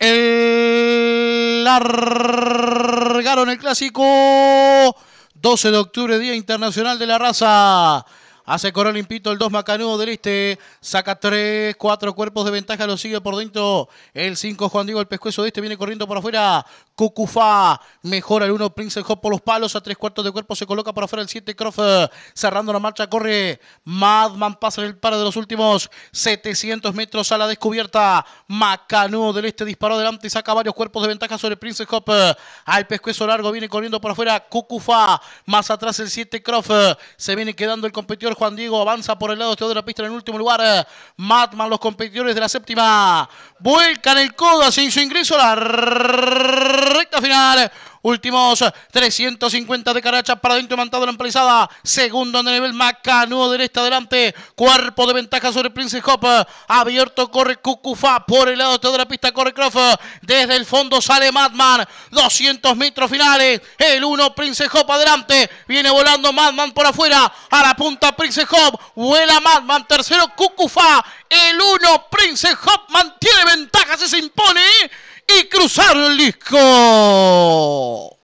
El... Largaron el clásico. 12 de octubre, Día Internacional de la Raza. Hace el Limpito el 2 Macanudo del Este. Saca 3, 4 cuerpos de ventaja. Lo sigue por dentro. El 5 Juan Diego, el pescuezo de este. Viene corriendo por afuera. Cucufá. Mejora el 1 Prince Hop por los palos. A 3 cuartos de cuerpo se coloca por afuera el 7 Croft eh, Cerrando la marcha corre. Madman pasa en el par de los últimos 700 metros a la descubierta. Macanudo del Este disparó adelante y saca varios cuerpos de ventaja sobre Prince Hop. Eh, al pescuezo largo viene corriendo por afuera. Cucufá. Más atrás el 7 Croft eh, Se viene quedando el competidor. Juan Diego avanza por el lado de la pista en el último lugar. Eh, Matman, los competidores de la séptima. Vuelcan el codo sin su ingreso a la recta final. Últimos 350 eh, de Carachas para dentro, mantado la empalizada. Segundo el nivel, Macanudo derecha adelante. Cuerpo de ventaja sobre Prince Hop. Abierto corre Cucufa por el lado este de la pista. Corre Croft. Desde el fondo sale Madman. 200 metros finales. El 1 Prince Hop adelante. Viene volando Madman por afuera. A la punta Prince Hop. Vuela Madman. Tercero Cucufa El 1 Prince Hop mantiene ventaja. Se impone y cruzar el disco.